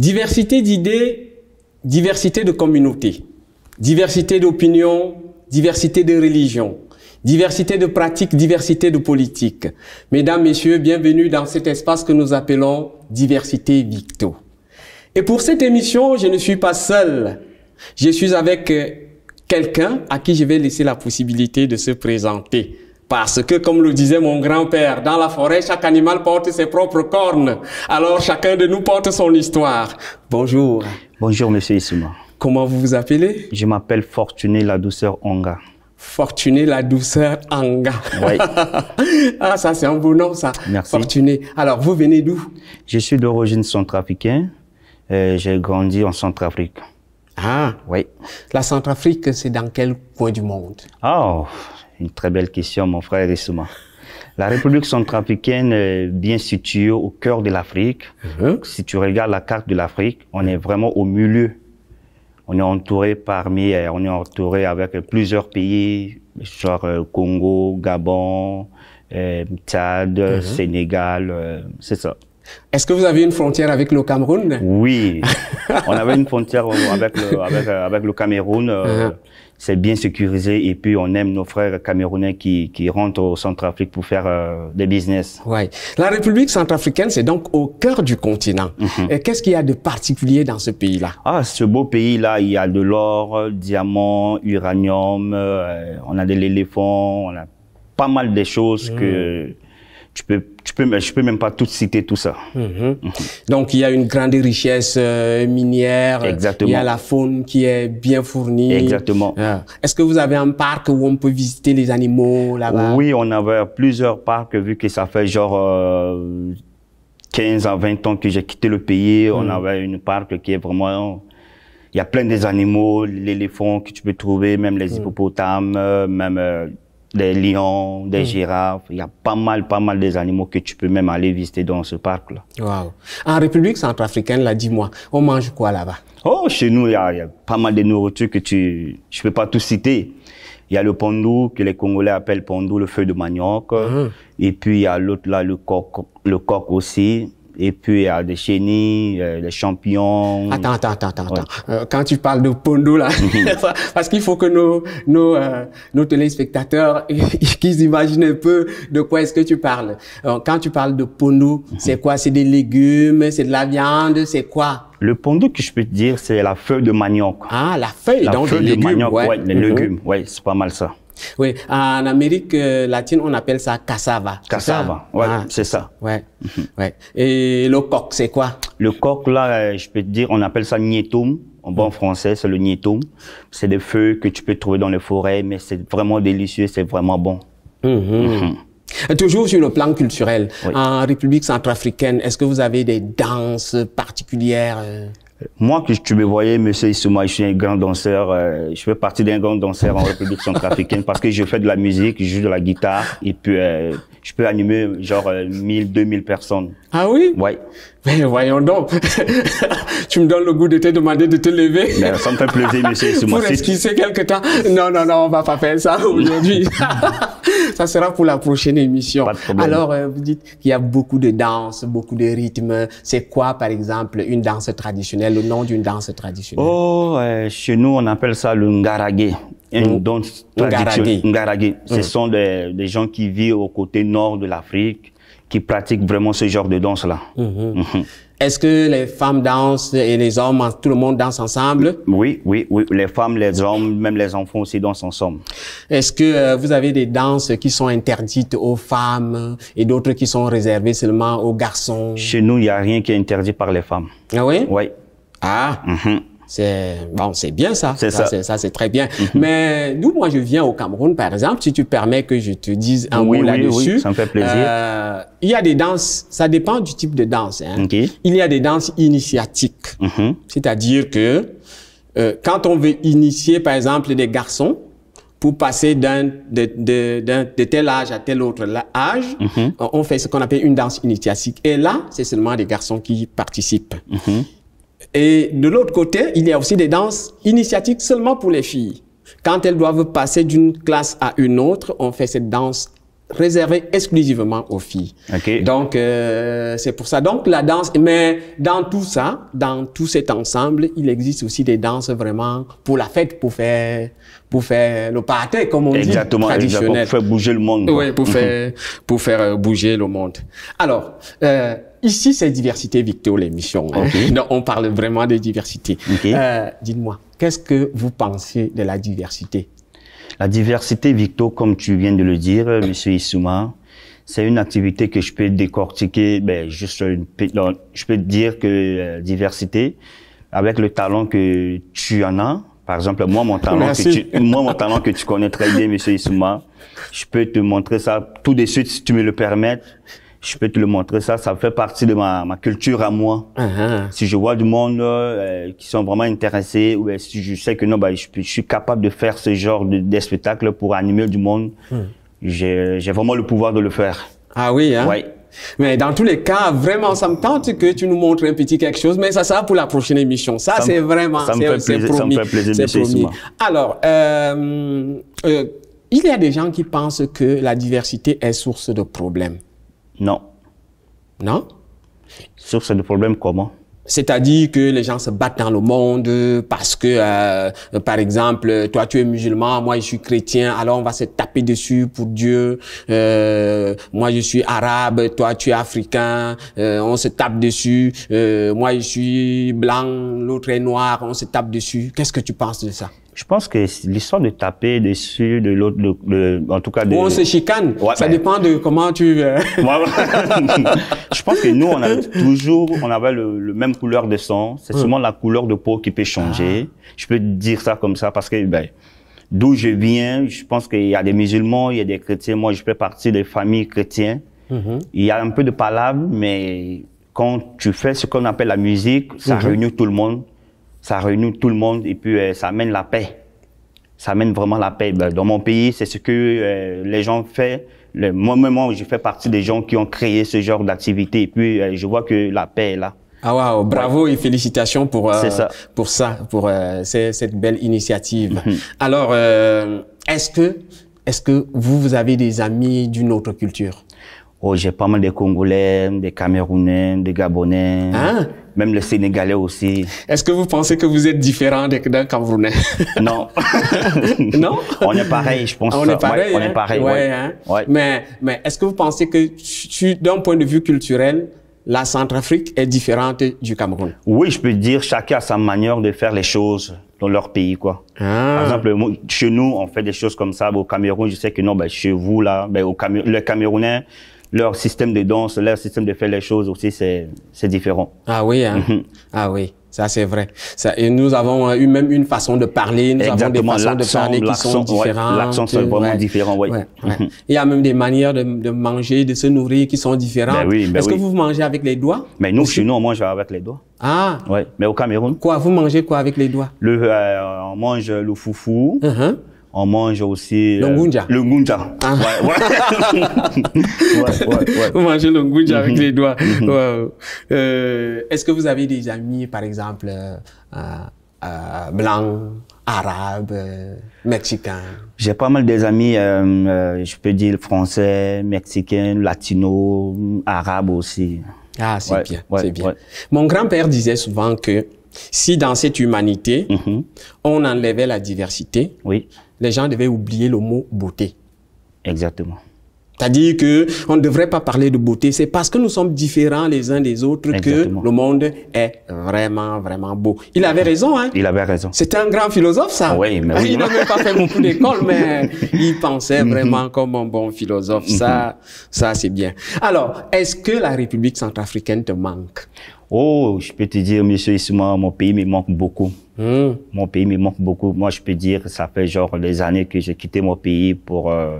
Diversité d'idées, diversité de communautés, diversité d'opinions, diversité de religions, diversité de pratiques, diversité de politiques. Mesdames, Messieurs, bienvenue dans cet espace que nous appelons Diversité Victo. Et pour cette émission, je ne suis pas seul. Je suis avec euh, quelqu'un à qui je vais laisser la possibilité de se présenter. Parce que, comme le disait mon grand-père, dans la forêt, chaque animal porte ses propres cornes. Alors, chacun de nous porte son histoire. Bonjour. Bonjour, monsieur Isuma. Comment vous vous appelez Je m'appelle Fortuné la douceur Onga. Fortuné la douceur Anga. Oui. ah, ça, c'est un beau nom, ça. Merci. Fortuné. Alors, vous venez d'où Je suis d'origine centrafricaine. Euh, j'ai grandi en Centrafrique. Ah. Oui. La Centrafrique, c'est dans quel coin du monde Oh, une très belle question, mon frère récemment. La République centrafricaine est bien située au cœur de l'Afrique. Hein? Si tu regardes la carte de l'Afrique, on est vraiment au milieu. On est entouré parmi, euh, on est entouré avec plusieurs pays, genre euh, Congo, Gabon, euh, Tchad, hein? Sénégal, c'est ça. Est-ce que vous avez une frontière avec le Cameroun Oui, on avait une frontière avec le, Cameroun. Hein? c'est bien sécurisé et puis on aime nos frères camerounais qui, qui rentrent au centre-afrique pour faire euh, des business. Ouais. La République centrafricaine, c'est donc au cœur du continent. Mhm. Et qu'est-ce qu'il y a de particulier dans ce pays-là Ah, ce beau pays-là, il y a de l'or, euh, diamant, uranium, euh, on a de l'éléphant, on a pas mal de choses mhm. que je peux, peux, je peux même pas tout citer tout ça. Mhm. Donc il y a une grande richesse euh, minière. Exactement. Il y a la faune qui est bien fournie. Exactement. Ah. Est-ce que vous avez un parc où on peut visiter les animaux là-bas Oui, on avait plusieurs parcs vu que ça fait genre 15 euh, à 20 ans que j'ai quitté le pays. Mhm. On avait une parc qui est vraiment il y a plein des animaux, l'éléphant que tu peux trouver, même les mhm. hippopotames, euh, même des lions, des mm. girafes. Il y a pas mal, pas mal des animaux que tu peux même aller visiter dans ce parc-là. Wow. En République centrafricaine, là, dis-moi, on mange quoi là-bas Oh, chez nous, il y, a, pas mal de nourritures que tu, je peux pas tout citer. Il y a le pondou, que les Congolais appellent pondou, le feu de manioc. Mm. Et puis, il y a l'autre là, le coq, le coq aussi. Et puis, il euh, y a des chenilles, euh, les champions Attends, attends, attends, attends. Euh, quand tu parles de pondo, là, parce qu'il faut que nos, nos, nos téléspectateurs, qu'ils imaginent un peu de quoi est-ce que tu parles. quand tu parles de pondo, c'est quoi? C'est des légumes, c'est de la viande, c'est quoi? Le pondo que je peux te dire, c'est la feuille de manioc. Ah, la feuille, la donc feuille de manioc, les mhm. légumes, ouais, c'est pas mal ça. Oui, en Amérique euh, latine, on appelle ça cassava. Cassava, ouais, ah. c'est ça. Ouais, mhm. ouais. Et le coq, c'est quoi Le coq, là, euh, je peux te dire, on appelle ça nietum. En bon mm. français, c'est le nietum. C'est des feux que tu peux trouver dans les forêts, mais c'est vraiment délicieux, c'est vraiment bon. Mhm. Mhm. toujours sur le plan culturel, en République centrafricaine, est-ce que vous avez des danses particulières euh? Moi, que tu me voyais, monsieur Issouma, je suis un grand danseur. Euh, je fais partie d'un grand danseur en République centrafricaine parce que je fais de la musique, je joue de la guitare et puis euh, je peux animer genre 1000, euh, 2000 personnes. Ah oui Ouais. Mais voyons donc. tu me donnes le goût de te demander de te lever. Mais ça me fait plaisir, monsieur. Pour esquisser quelque temps. Non, non, non, on va pas faire ça aujourd'hui. ça sera pour la prochaine émission. Pas de problème. Alors, euh, vous dites qu'il y a beaucoup de danse, beaucoup de rythmes. C'est quoi, par exemple, une danse traditionnelle, le nom d'une danse traditionnelle Oh, euh, chez nous, on appelle ça le ngaragé. Une danse traditionnelle. Ngaragé. Ce mmh. sont des gens qui vivent au côté nord de l'Afrique qui pratiquent vraiment ce genre de danse-là. Mhm. Mhm. Est-ce que les femmes dansent et les hommes, tout le monde danse ensemble Oui, oui, oui. Les femmes, les hommes, même les enfants aussi dansent ensemble. Est-ce que euh, vous avez des danses qui sont interdites aux femmes et d'autres qui sont réservées seulement aux garçons Chez nous, il n'y a rien qui est interdit par les femmes. Ah oui Oui. Ah. Mhm. C'est bon, c'est bien ça. C'est ça. ça c'est très bien. Mhm. Mais nous, moi, je viens au Cameroun, par exemple. Si tu permets que je te dise un mot là-dessus, oui, ça me fait plaisir. Euh, il y a des danses. Ça dépend du type de danse. Hein. Il y a des danses initiatiques, mhm. c'est-à-dire que euh, quand on veut initier, par exemple, des garçons pour passer d'un de, de, de, tel âge à tel autre âge, mhm. on fait ce qu'on appelle une danse initiatique. Et là, c'est seulement des garçons qui participent. Et de l'autre côté, il y a aussi des danses initiatiques seulement pour les filles. Quand elles doivent passer d'une classe à une autre, on fait cette danse réservée exclusivement aux filles. Donc, euh, c'est pour ça. Donc, la danse, mais dans tout ça, dans tout cet ensemble, il existe aussi des danses vraiment pour la fête, pour faire, pour faire le party, comme on dit, traditionnel. Exactement, pour faire bouger le monde. Oui, pour, faire, pour faire bouger le monde. Alors, euh, ici, c'est diversité, Victor, l'émission. on parle vraiment de diversité. Euh, dites-moi, qu'est-ce que vous pensez de la diversité La diversité, Victor, comme tu viens de le dire, euh, Monsieur Issouma, c'est une activité que je peux décortiquer. Ben, juste, une, je peux dire que euh, diversité, avec le talent que tu en as. Par exemple, moi, mon talent, que moi, mon talent que tu connais très bien, Monsieur Issouma, je peux te montrer ça tout de suite si tu me le permets je peux te le montrer. Ça, ça fait partie de ma, ma culture à moi. Uh-huh. Si je vois du monde euh, qui sont vraiment intéressés, ou si je sais que non, bah, je, suis capable de faire ce genre de, de spectacle pour animer du monde, hmm. J'ai j'ai vraiment le pouvoir de le faire. Ah oui, hein? Mais dans tous les cas, vraiment, ça me tente que tu nous montres un petit quelque chose, mais ça sera pour la prochaine émission. Ça, c'est vraiment, c'est promis. Ça me fait plaisir promis. Alors, euh, euh, il y a des gens qui pensent que la diversité est source de problèmes. Non. Non Sauf c'est le problème comment c'est-à-dire que les gens se battent dans le monde parce que, euh, par exemple, toi tu es musulman, moi je suis chrétien, alors on va se taper dessus pour Dieu. Euh, moi je suis arabe, toi tu es africain, euh, on se tape dessus. moi je suis blanc, l'autre est noir, on se tape dessus. Qu'est-ce que tu penses de ça je pense que l'histoire de taper dessus, de l'autre, de, en tout cas de... Ou on se chicane. ça dépend de comment tu... Euh, je pense que nous, on avait toujours, on avait le, même couleur de sang. C'est seulement la couleur de peau qui peut changer. Je peux dire ça comme ça parce que, ben, d'où je viens, je pense qu'il y a des musulmans, il y a des chrétiens. Moi, je fais partie des familles chrétiennes. Mhm. Il y a un peu de palabres, mais quand tu fais ce qu'on appelle la musique, ça mhm. réunit tout le monde ça réunit tout le monde et puis euh, ça amène la paix. Ça amène vraiment la paix. Ben, dans mon pays, c'est ce que euh, les gens font. Le, moi, moi, je fais partie des gens qui ont créé ce genre d'activité. Et puis, euh, je vois que la paix est là. Ah waouh, bravo et félicitations pour ça. pour ça, pour cette belle initiative. Mhm. Alors, est-ce que est-ce que vous vous avez des amis d'une autre culture Oh, j'ai pas mal de Congolais, des Camerounais, des Gabonais, hein? même le Sénégalais aussi. Est-ce que vous pensez que vous êtes différent d'un Camerounais Non. non On est pareil, je pense. On est hein? pareil. Ouais, On est pareil, ouais, Mais, mais est-ce que vous pensez que tu, d'un point de vue culturel, la Centrafrique est différente du Cameroun Oui, je peux dire, chacun a sa manière de faire les choses dans leur pays, quoi. Ah. Par exemple, chez nous, on fait des choses comme ça. Au Cameroun, je sais que non, ben, chez vous, là, ben, au le Camerounais, leur système de danse, leur système de faire les choses aussi, c'est différent. Ah oui, hein? Mhm. Ah oui. Ça, c'est vrai. Ça, et nous avons euh, eu même une façon de parler, nous avons des façons de parler qui sont différentes. L'accent, c'est euh, vraiment différent, oui. Mhm. Il y a même des manières de, de manger, de se nourrir qui sont différentes. Ben ben Est-ce que vous mangez avec les doigts? Mais nous, chez nous, on mange avec les doigts. Ah! Ouais. Mais au Cameroun. Quoi? Vous mangez quoi avec les doigts? Le, euh, on mange le foufou. Uh-huh on mange aussi euh, le ngunja. le ah. Ouais, ouais. Vous mangez le ngunja avec mhm. les doigts. Mhm. euh, Est-ce que vous avez des amis, par exemple, euh, euh blancs, arabes, mexicains J'ai pas mal des amis, euh, je peux dire français, mexicains, latino, arabes aussi. Ah, c'est bien, c'est bien. Mon grand-père disait souvent que si dans cette humanité, mhm. on enlevait la diversité, oui les gens devaient oublier le mot beauté. Exactement. C'est-à-dire que on ne devrait pas parler de beauté. C'est parce que nous sommes différents les uns des autres que le monde est vraiment, vraiment beau. Il avait raison, hein. Il avait raison. C'était un grand philosophe, ça. Oui, mais Il n'a pas fait beaucoup d'école, mais il pensait vraiment comme un bon philosophe. Mhm. Ça, ça, c'est bien. Alors, est-ce que la République centrafricaine te manque? Oh, je peux te dire, monsieur Issouma, mon pays me manque beaucoup. Hmm. Mon pays me manque beaucoup. Moi, je peux dire, ça fait genre des années que j'ai quitté mon pays pour, euh,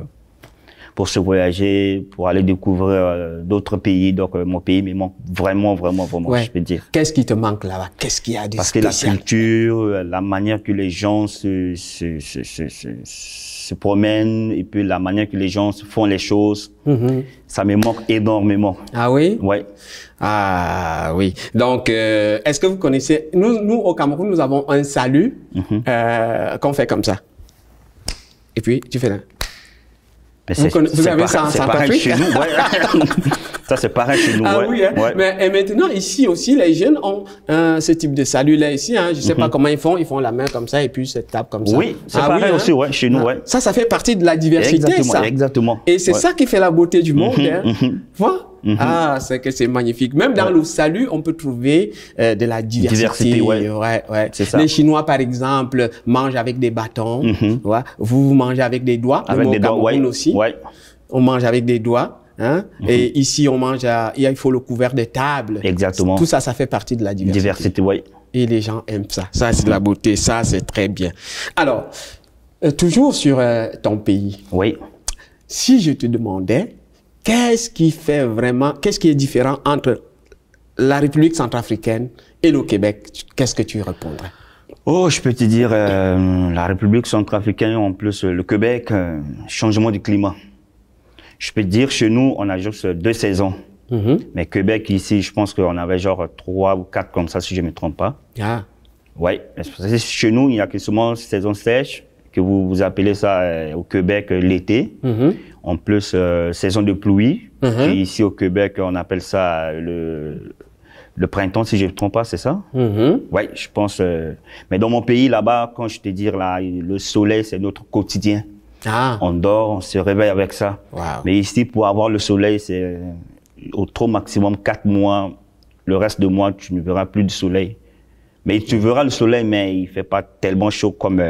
pour se voyager, pour aller découvrir euh, d'autres pays. Donc euh, mon pays me manque vraiment, vraiment, vraiment, je veux dire. Qu'est-ce qui te manque là-bas Qu'est-ce qu'il y a de Parce que la culture, euh, la manière que les gens se, se, se, se, promènent et puis la manière que les gens font les choses, mhm. ça me manque énormément. Ah oui Ouais. Ah oui. Donc, est-ce que vous connaissez nous, nous, au Cameroun, nous avons un salut mhm. qu'on fait comme ça. Et puis, tu fais là vous, avez ça en chez nous, ça, c'est pareil chez nous, ah, oui, hein. Mais et maintenant, ici aussi, les jeunes ont euh, ce type de salut-là ici. Hein. Je ne sais pas mhm. comment ils font. Ils font la main comme ça et puis se tapent comme ça. Oui, c'est ah pareil hein. aussi, ouais, chez nous, ah. ouais. Ça, ça fait partie de la diversité, exactement, ça. Exactement. Et c'est ça qui fait la beauté du monde. Mhm, mhm. voilà. Mhm. Ah, c'est que c'est magnifique. Même dans le salut, on peut trouver euh, de la diversité. Les Chinois, par exemple, mangent avec des bâtons. Mhm. Vous, vous mangez avec des doigts. Avec des aussi. On mange avec des doigts. Hein. Mhm. Et ici, on mange, il faut le couvert des tables. Exactement. Tout ça, ça fait partie de la diversité. oui. Et les gens aiment ça. Ça, c'est la beauté. Ça, c'est très bien. Alors, euh, toujours sur euh, ton pays. Oui. Si je te demandais, qu'est-ce qui fait vraiment, qu'est-ce qui est différent entre la République centrafricaine et le Québec Qu'est-ce que tu répondrais Oh, je peux te dire, euh, la République centrafricaine, en plus euh, le Québec, euh, changement du climat. Je peux te dire, chez nous, on a juste deux saisons. Mm-hmm. Mais Québec, ici, je pense qu'on avait genre trois ou quatre comme ça, si je ne me trompe pas. Ah. Ouais. Chez nous, il n'y a que une saison sèche, que vous, vous appelez ça euh, au Québec euh, l'été. Mhm. En plus, euh, saison de pluie. Et mhm. Ici au Québec, on appelle ça le, le printemps, si je ne me trompe pas, c'est ça mhm. Oui, je pense. mais dans mon pays, là-bas, quand je te dis, là, le soleil, c'est notre quotidien. Ah. On dort, on se réveille avec ça. Mais ici, pour avoir le soleil, c'est au trop maximum quatre mois. Le reste de mois, tu ne verras plus de soleil. Mais tu verras le soleil, mais il ne fait pas tellement chaud comme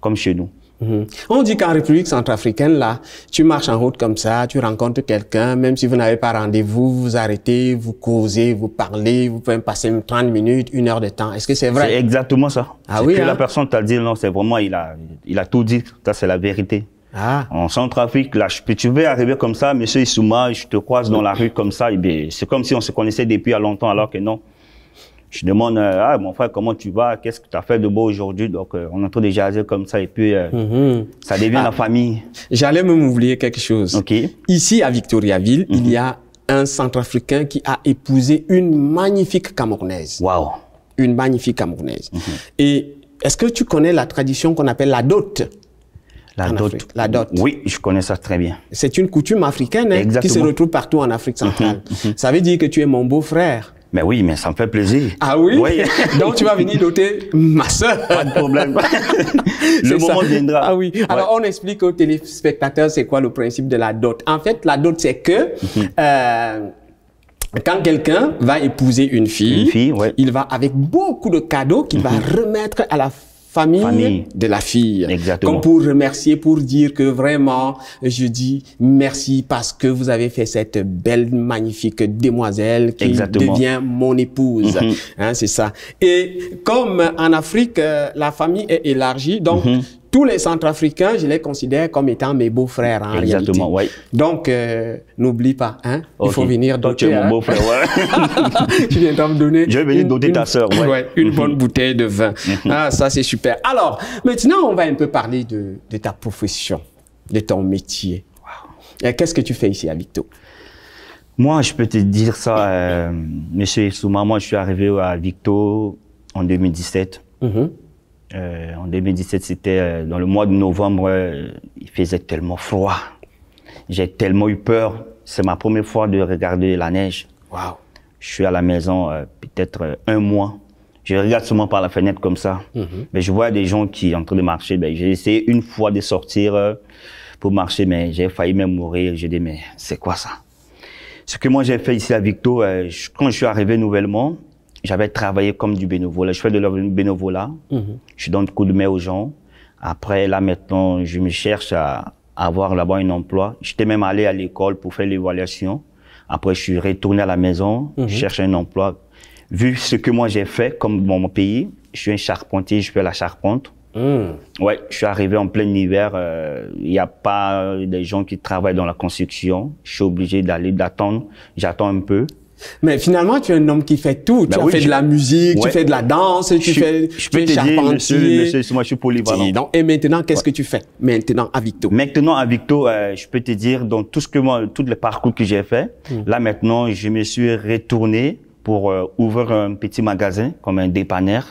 comme chez nous. Mhm. On dit qu'en République centrafricaine, là, tu marches en route comme ça, tu rencontres quelqu'un, même si vous n'avez pas rendez-vous, vous arrêtez, vous causez, vous parlez, vous pouvez passer 30 minutes, une heure de temps. Est-ce que c'est vrai? C'est exactement ça. Ah oui, que la hein? personne t'a dit, non, c'est vraiment, il a, il a tout dit. Ça, c'est la vérité. Ah. En Centrafrique, là, je, tu veux arriver comme ça, monsieur Issouma, je te croise dans la rue comme ça, et eh bien, c'est comme si on se connaissait depuis à longtemps, alors que non je demande euh, ah, mon frère comment tu vas qu'est-ce que tu as fait de beau aujourd'hui donc euh, on entend déjà jaser comme ça et puis euh, mhm. ça devient la ah, famille j'allais même oublier quelque chose ici à Victoriaville mhm. il y a un centrafricain qui a épousé une magnifique camerounaise waouh une magnifique camerounaise mhm. et est-ce que tu connais la tradition qu'on appelle la dot la dot. La dot. Oui, je connais ça très bien. C'est une coutume africaine hein, qui se retrouve partout en Afrique centrale. Ça veut dire que tu es mon beau-frère. Mais oui, mais ça me fait plaisir. Ah oui? Donc, tu vas venir doter ma soeur. Pas de problème. le moment viendra. Ah oui. Alors, on explique aux téléspectateurs c'est quoi le principe de la dot. En fait, la dot, c'est que... Mhm. Euh, quand quelqu'un va épouser une fille, il va avec beaucoup de cadeaux qu'il va mhm. remettre à la famille, de la fille. Exactement. Comme pour remercier, pour dire que vraiment, je dis merci parce que vous avez fait cette belle, magnifique demoiselle qui devient mon épouse. Mm-hmm. hein, c'est ça. Et comme en Afrique, euh, la famille est élargie, donc mm-hmm tous les Centrafricains, je les considère comme étant mes beaux-frères hein, en Exactement, oui. Donc, euh, n'oublie pas, hein, il faut venir Toi, doter. tu es mon hein. beau-frère, ouais. tu viens me donner. Je vais venir doter ta sœur, ouais. ouais. une bonne mhm. bouteille de vin. Mhm. ah, ça, c'est super. Alors, maintenant, on va un peu parler de, ta profession, de ton métier. Wow. Qu'est-ce que tu fais ici à Victo Moi, je peux te dire ça, euh, monsieur Souma, moi, je suis arrivé à Victo en 2017. Euh, en 2017, c'était euh, dans le mois de novembre, euh, il faisait tellement froid. J'ai tellement eu peur. C'est ma première fois de regarder la neige. Je suis à la maison peut-être un mois. Je regarde seulement par la fenêtre comme ça. Mhm. Mais je vois des gens qui entrent en train de marcher. Ben, j'ai essayé une fois de sortir pour marcher, mais j'ai failli même mourir. J'ai dit, mais c'est quoi ça? Ce que moi j'ai fait ici à Victo, quand je suis arrivé nouvellement, j'avais travaillé comme du bénévolat. Je fais de la bénévolat. Mhm. Je donne coup de main aux gens. Après, là, maintenant, je me cherche à avoir là-bas un emploi. J'étais même allé à l'école pour faire l'évaluation. Après, je suis retourné à la maison, mhm. je cherche un emploi. Vu ce que moi j'ai fait, comme dans mon pays, je suis un charpentier, je fais la charpente. Mhm. Ouais, je suis arrivé en plein hiver. Euh, il n'y a pas des gens qui travaillent dans la construction. Je suis obligé d'aller d'attendre. J'attends un peu. Mais finalement, tu es un homme qui fait tout. tu ben fais de la musique, tu fais de la danse, tu fais, je peux te Dire, monsieur, moi, je suis polyvalent. et maintenant, qu'est-ce que tu fais maintenant à Victo Maintenant à Victo, euh, je peux te dire dans tout ce que moi, tout le parcours que j'ai fait. Hmm. Là maintenant, je me suis retourné pour euh, ouvrir un petit magasin comme un dépanneur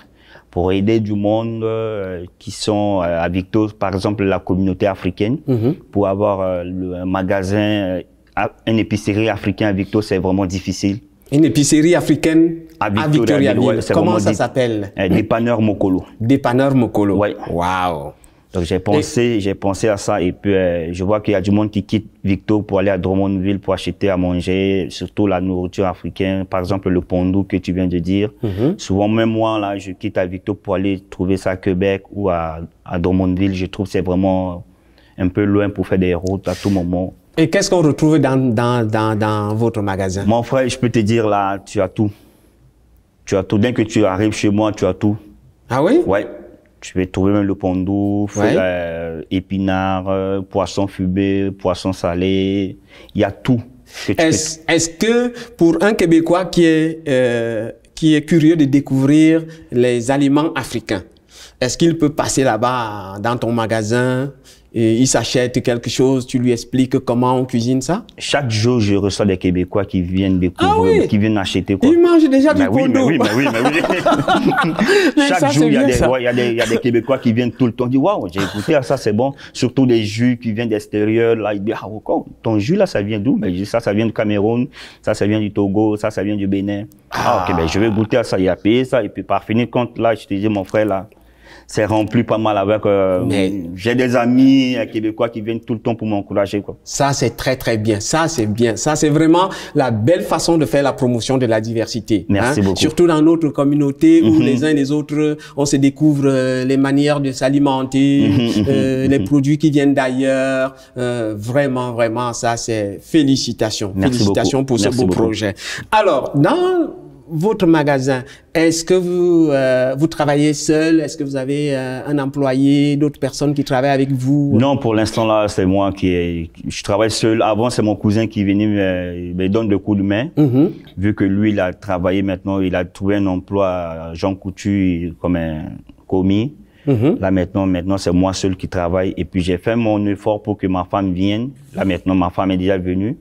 pour aider du monde euh, qui sont à Victo, par exemple la communauté africaine, hmm. pour avoir le magasin une épicerie africaine à Victor, c'est vraiment difficile. Une épicerie africaine à Victoriaville. Comment ça s'appelle eh, Dépanneur Mokolo. Dépanneur Mokolo. Oui. Waouh. Donc j'ai pensé, j'ai pensé à ça et puis euh, je vois qu'il y a du monde qui quitte Victor pour aller à Drummondville pour acheter à manger, surtout la nourriture africaine, par exemple le pondou que tu viens de dire. Mhm. Souvent même moi là, je quitte à Victor pour aller trouver ça à Québec ou à, à Drummondville. Je trouve c'est vraiment un peu loin pour faire des routes à tout moment. Et qu'est-ce qu'on retrouve dans, dans, votre magasin Mon frère, je peux te dire là, tu as tout. Tu as tout. Dès que tu arrives chez moi, tu as tout. Ah oui Oui. Tu peux trouver même le pondou, euh, épinards, euh, poisson fumé, poisson salé. Il y a tout. Est-ce que pour un Québécois qui est, euh, qui est curieux de découvrir les aliments africains, est-ce qu'il peut passer là-bas dans ton magasin et il s'achète quelque chose, tu lui expliques comment on cuisine ça Chaque jour, je reçois des Québécois qui viennent découvrir, ah qui viennent acheter quoi. Ils mangent déjà mais du oui, mais oui, mais oui, mais oui. Chaque jour, il y, a des, Québécois qui viennent tout le temps, Dit waouh, j'ai goûté à ça c'est bon. Surtout des jus qui viennent d'extérieur, là, ils disent ah, oh, oh, ton jus là, ça vient d'où Mais ben, ça, ça vient du Cameroun, ça, ça vient du Togo, ça, ça vient du Bénin. Ah, ok, ben je vais goûter à ça, il a payé ça, et puis par finir compte là, je te dis mon frère là c'est rempli pas mal avec. Euh, mais j'ai des amis québécois qui viennent tout le temps pour m'encourager quoi. Ça c'est très très bien. Ça c'est bien. Ça c'est vraiment la belle façon de faire la promotion de la diversité. Hein. Merci beaucoup. Surtout dans notre communauté où mhm. les uns et les autres on se découvre euh, les manières de s'alimenter, mhm, euh, mhm, les produits qui viennent d'ailleurs. Euh, vraiment vraiment ça c'est félicitations. Merci félicitations pour ce beau projet. Alors dans votre magasin, est-ce que vous, euh, vous travaillez seul Est-ce que vous avez euh, un employé, d'autres personnes qui travaillent avec vous Non, pour l'instant là, c'est moi qui je travaille seul. Avant, c'est mon cousin qui venait me, euh, me donne de coups de main. Mm-hmm. Vu que lui, il a travaillé maintenant, il a trouvé un emploi à Jean Coutu comme un commis. Mm-hmm. Là maintenant, maintenant c'est moi seul qui travaille et puis j'ai fait mon effort pour que ma femme vienne. Là maintenant, ma femme est déjà venue.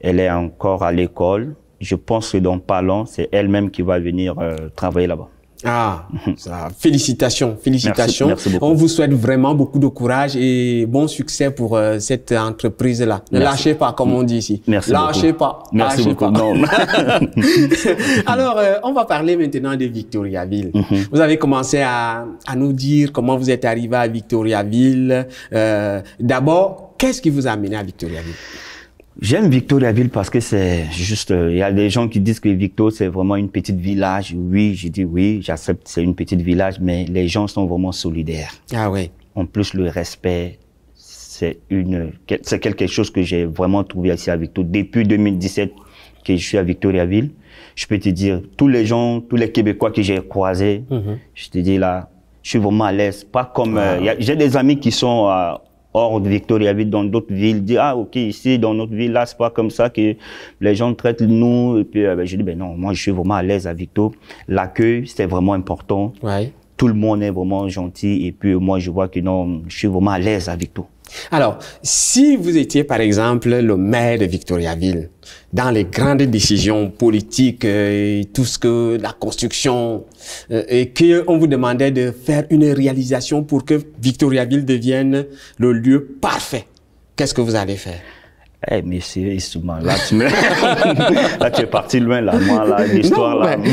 Elle est encore à l'école je pense que dans pas long, c'est elle-même qui va venir euh, travailler là-bas. Ah, mhm. ça. félicitations, félicitations. Merci, On vous souhaite vraiment beaucoup de courage et bon succès pour euh, cette entreprise-là. Ne lâchez pas, comme on dit ici. Merci lâchez pas. Merci beaucoup. Alors, euh, on va parler maintenant de Victoriaville. Mhm. Vous avez commencé à, nous dire comment vous êtes arrivé à Victoriaville. D'abord, qu'est-ce qui vous a amené à Victoriaville J'aime Victoriaville parce que c'est juste, euh, il y a des gens qui disent que Victo, c'est vraiment une petite village. Oui, j'ai dit oui, j'accepte, c'est une petite village, mais les gens sont vraiment solidaires. Ah oui. En plus, le respect, c'est une, c'est quelque chose que j'ai vraiment trouvé ici à Victo. Depuis 2017 que je suis à Victoriaville, je peux te dire, tous les gens, tous les Québécois que j'ai croisés, mhm. je te dis là, je suis vraiment à l'aise. Pas comme, euh, j'ai des amis qui sont, hors de Victoriaville, dans d'autres villes, dit ah ok ici dans notre ville là c'est pas comme ça que les gens traitent nous et puis euh, ben, je dis ben non moi je suis vraiment à l'aise à Victo, l'accueil c'est vraiment important, ouais. tout le monde est vraiment gentil et puis moi je vois que non je suis vraiment à l'aise à tout. Alors si vous étiez par exemple le maire de Victoriaville, dans les grandes décisions politiques et euh, tout ce que la construction euh, et que on vous demandait de faire une réalisation pour que Victoriaville devienne le lieu parfait. Qu'est-ce que vous allez faire eh, hey, mais là, tu là, tu es parti loin, là, moi, là, l'histoire, là. On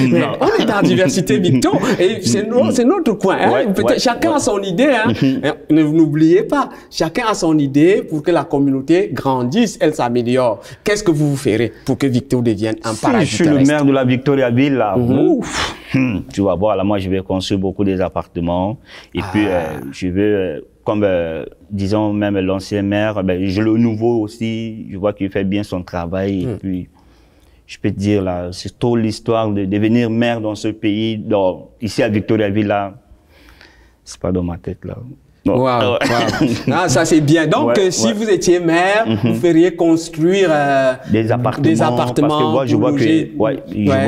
est dans la diversité, Victor, et c'est notre coin, hein. chacun a son idée, hein. Mhm. ne N'oubliez pas, chacun a son idée pour que la communauté grandisse, elle s'améliore. Qu'est-ce que vous vous ferez pour que Victor devienne un si je suis le maire de la Victoriaville, là, mhm. hmm, tu vas voir, là, moi, je vais construire beaucoup des appartements, et ah. puis, euh, je vais... Euh, comme euh, disons même l'ancien maire, ben, je le nouveau aussi, je vois qu'il fait bien son travail et hmm. puis je peux te dire là, c'est trop l'histoire de devenir maire dans ce pays, ici à Victoriaville là, c'est pas dans ma tête là. Ah ah, ça c'est bien. Donc, euh, si vous étiez maire, mhm. vous feriez construire euh, des, appartements, appartements. je vois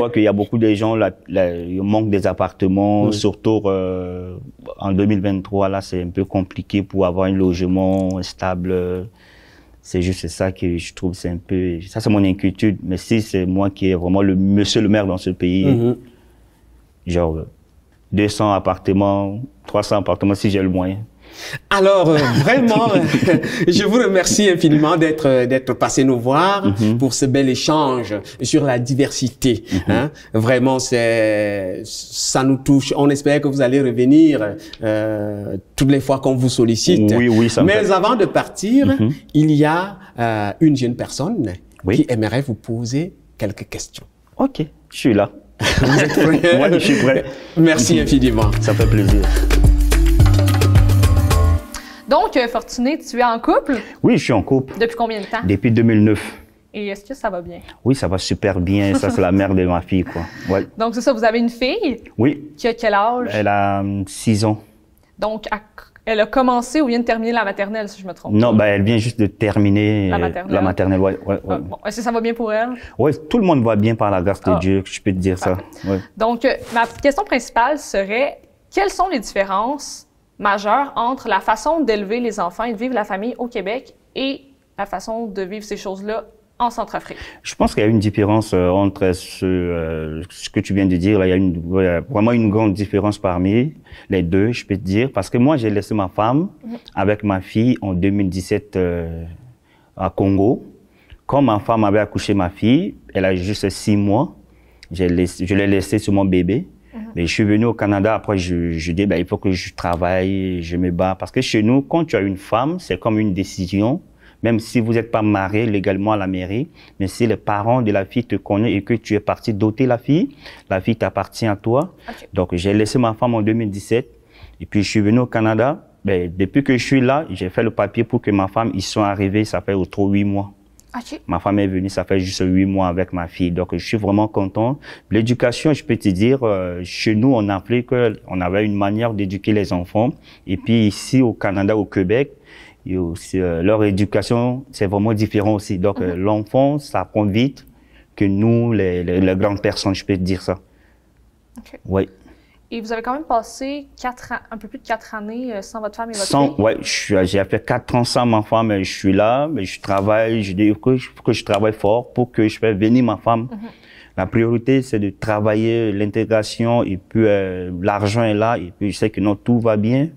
qu'il y a beaucoup de gens, là, il manque des appartements, surtout euh, en 2023. Là, c'est un peu compliqué pour avoir un logement stable. C'est juste ça que je trouve, c'est un peu, ça c'est mon inquiétude. Mais si c'est moi qui est vraiment le monsieur le maire dans ce pays, mhm. genre 200 appartements, 300 appartements si j'ai le moyen. Alors, euh, vraiment, euh, je vous remercie infiniment d'être euh, d'être passé nous voir mhm. pour ce bel échange sur la diversité. Mhm. Hein. Vraiment, c'est ça nous touche. On espère que vous allez revenir toutes les fois qu'on vous sollicite. Oui, oui, ça Mais avant de partir, mhm. il y a une jeune personne qui aimerait vous poser quelques questions. Ok, je suis là. Moi, je suis prêt. Merci infiniment. Ça fait plaisir. Donc, euh, Fortuné, tu es en couple? Oui, je suis en couple. Depuis combien de temps? Depuis 2009. Et est-ce que ça va bien? Oui, ça va super bien. Ça, c'est la mère de ma fille, quoi. Donc, c'est ça, vous avez une fille? Oui. Qui a quel âge? Elle a 6 hum, ans. Donc, elle a commencé ou vient de terminer la maternelle, si je me trompe? Non, ben, elle vient juste de terminer la euh, maternelle. Ah, est-ce que ça va bien pour elle? Oui, tout le monde va bien par la grâce de ah. Dieu, je peux te dire ça. Donc, euh, ma question principale serait, quelles sont les différences majeur entre la façon d'élever les enfants et de vivre la famille au Québec et la façon de vivre ces choses-là en Centrafrique? Je pense qu'il y a une différence euh, entre euh, ce, que tu viens de dire. il y a vraiment une grande différence parmi les deux, je peux te dire, parce que moi, j'ai laissé ma femme mhm. avec ma fille en 2017 euh, à Congo. Quand ma femme avait accouché ma fille, elle a juste six mois, je l'ai laissée sur mon bébé. Mhm. Mais je suis venu au Canada, après je, je dis, ben, il faut que je travaille, je me bats. Parce que chez nous, quand tu as une femme, c'est comme une décision, même si vous n'êtes pas marié légalement à la mairie, mais si les parents de la fille te connaissent et que tu es parti doter la fille, la fille t'appartient à toi. Donc j'ai laissé ma femme en 2017 et puis je suis venu au Canada. Ben, depuis que je suis là, j'ai fait le papier pour que ma femme, ils soit arrivés, ça fait autour huit mois. Ah, ma femme est venue, ça fait juste huit mois avec ma fille. Donc, je suis vraiment content. L'éducation, je peux te dire, euh, chez nous, on appelait que, on avait une manière d'éduquer les enfants. Et puis, ici, au Canada, au Québec, euh, leur éducation, c'est vraiment différent aussi. Donc, euh, mhm. l'enfant, ça apprend vite que nous, les, les, grandes personnes, je peux te dire ça. Oui. Et vous avez quand même passé quatre un peu plus de quatre années euh, sans votre femme et votre sans, Oui, j'ai fait quatre ans sans ma femme je suis là, mais je travaille, je dis que je, travaille fort pour que je fasse venir ma femme. Mhm. La priorité, c'est de travailler l'intégration et puis euh, l'argent est là et puis je sais que non, tout va bien.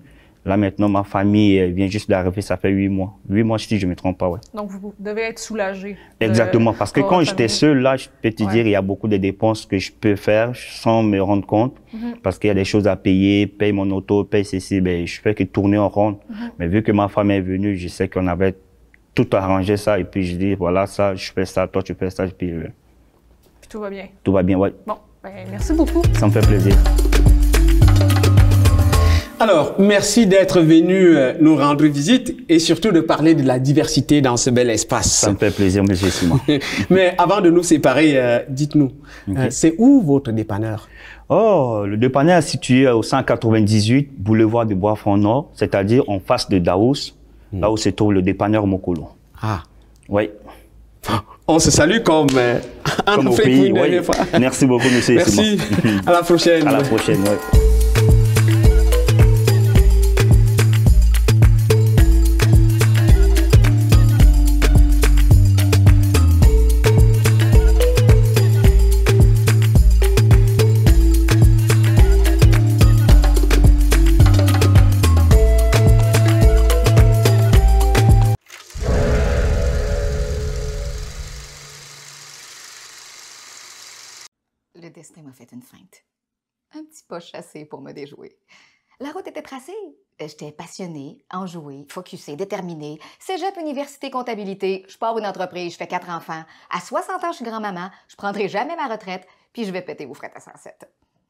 Là maintenant, ma famille vient juste d'arriver, ça fait huit mois. Huit mois, si je me trompe pas, ouais. Donc vous devez être soulagé. Exactement, parce que quand j'étais seul, là, je peux te dire, il y a beaucoup de dépenses que je peux faire sans me rendre compte, mhm. parce qu'il y a des choses à payer, paye mon auto, paye ceci, ben, je fais que tourner en rond. Mhm. Mais vu que ma femme est venue, je sais qu'on avait tout arrangé ça, et puis je dis, voilà, ça, je fais ça, toi, tu fais ça, puis... Euh, puis tout va bien. Tout va bien, ouais. Bon, ben, merci beaucoup. Ça me fait plaisir. Alors, merci d'être venu euh, nous rendre visite et surtout de parler de la diversité dans ce bel espace. Ça me fait plaisir, monsieur Simon. Mais avant de nous séparer, euh, dites-nous, euh, c'est où votre dépanneur Oh, le dépanneur est situé au 198 boulevard du Bois-Franc Nord, c'est-à-dire en face de Daous, hmm. là où se trouve le dépanneur Mokolo. Ah. Oui. On se salue comme, un pays, Merci beaucoup, monsieur Merci. À la prochaine. À la prochaine, oui. pour me déjouer. La route était tracée. Euh, j'étais passionnée, enjouée, focussée, déterminée. Cégep, université, comptabilité, je pars une entreprise, je fais quatre enfants. À 60 ans, je suis grand-maman, je prendrai jamais ma retraite, puis je vais péter vos frettes à 107.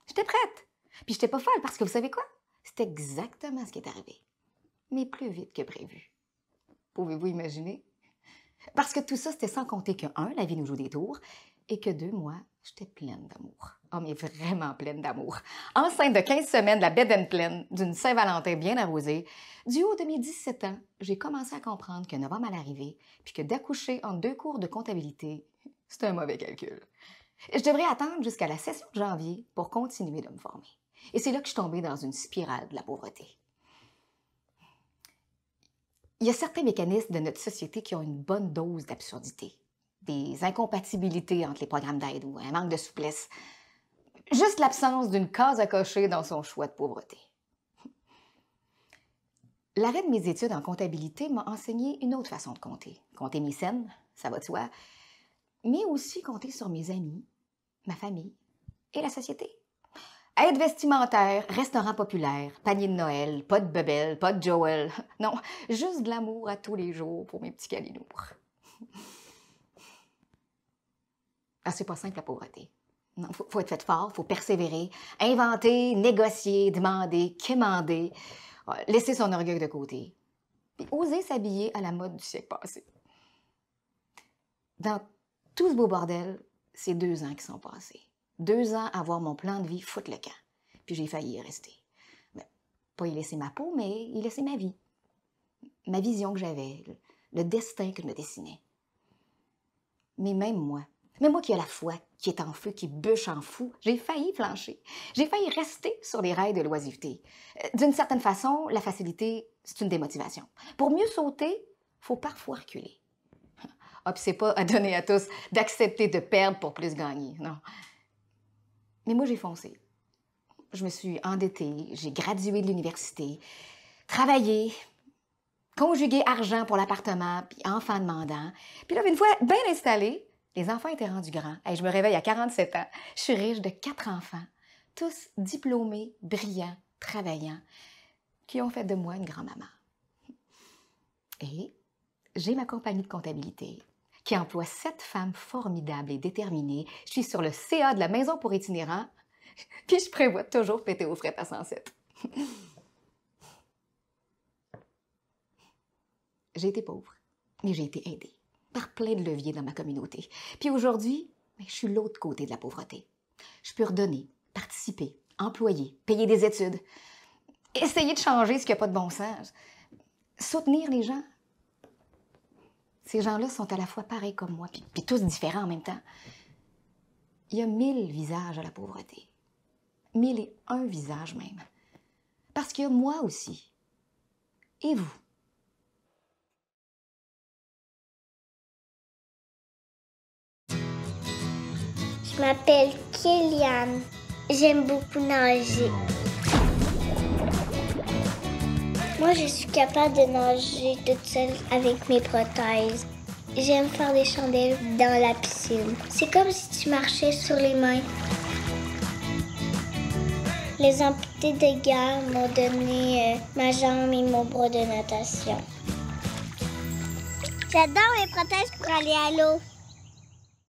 J'étais prête. Puis j'étais pas folle parce que vous savez quoi? C'est exactement ce qui est arrivé. Mais plus vite que prévu. Pouvez-vous imaginer? Parce que tout ça, c'était sans compter que, un, la vie nous joue des tours, et que deux mois, j'étais pleine d'amour. Oh, mais vraiment pleine d'amour. Enceinte de 15 semaines, la bédaine pleine, d'une Saint-Valentin bien arrosée, du haut de mes 17 ans, j'ai commencé à comprendre que novembre allait arriver, puis que d'accoucher en deux cours de comptabilité, c'était un mauvais calcul. Je devrais attendre jusqu'à la session de janvier pour continuer de me former. Et c'est là que je suis tombée dans une spirale de la pauvreté. Il y a certains mécanismes de notre société qui ont une bonne dose d'absurdité des incompatibilités entre les programmes d'aide ou un manque de souplesse. Juste l'absence d'une case à cocher dans son choix de pauvreté. L'arrêt de mes études en comptabilité m'a enseigné une autre façon de compter. Compter mes scènes, ça va de soi, mais aussi compter sur mes amis, ma famille et la société. Aide vestimentaire, restaurant populaire, panier de Noël, pas de bebel, pas de Joel. Non, juste de l'amour à tous les jours pour mes petits calinours. Ah, c'est pas simple la pauvreté. Il faut, être fait fort, faut persévérer, inventer, négocier, demander, quémander, euh, laisser son orgueil de côté, puis oser s'habiller à la mode du siècle passé. Dans tout ce beau bordel, c'est deux ans qui sont passés. Deux ans à voir mon plan de vie foutre le camp. Puis j'ai failli y rester. Mais, ben, pas y laisser ma peau, mais y laisser ma vie. Ma vision que j'avais, le destin que je me dessinais. Mais même moi, mais moi qui ai la foi, qui est en feu, qui bûche en fou, j'ai failli plancher. J'ai failli rester sur les rails de l'oisiveté. Euh, d'une certaine façon, la facilité, c'est une démotivation. Pour mieux sauter, faut parfois reculer. Hop, ah, c'est pas à donner à tous d'accepter de perdre pour plus gagner, non. Mais moi, j'ai foncé. Je me suis endettée, j'ai gradué de l'université, travaillé, conjugué argent pour l'appartement, puis enfant demandant. Puis là, une fois bien installée, les enfants étaient rendus grands. Et je me réveille à 47 ans. Je suis riche de quatre enfants, tous diplômés, brillants, travaillants, qui ont fait de moi une grand-maman. Et j'ai ma compagnie de comptabilité qui emploie sept femmes formidables et déterminées. Je suis sur le CA de la maison pour itinérants, puis je prévois toujours péter aux frais à 107. j'ai été pauvre, mais j'ai été aidée par plein de leviers dans ma communauté. Puis aujourd'hui, ben, je suis l'autre côté de la pauvreté. Je peux redonner, participer, employer, payer des études, essayer de changer ce qui n'a pas de bon sens, soutenir les gens. Ces gens-là sont à la fois pareils comme moi, puis, puis tous différents en même temps. Il y a mille visages à la pauvreté. Mille et un visages même. Parce qu'il y a moi aussi. Et vous. Je m'appelle Kéliane. J'aime beaucoup nager. Moi, je suis capable de nager toute seule avec mes prothèses. J'aime faire des chandelles dans la piscine. C'est comme si tu marchais sur les mains. Les amputés de guerre m'ont donné euh, ma jambe et mon bras de natation. J'adore mes prothèses pour aller à l'eau.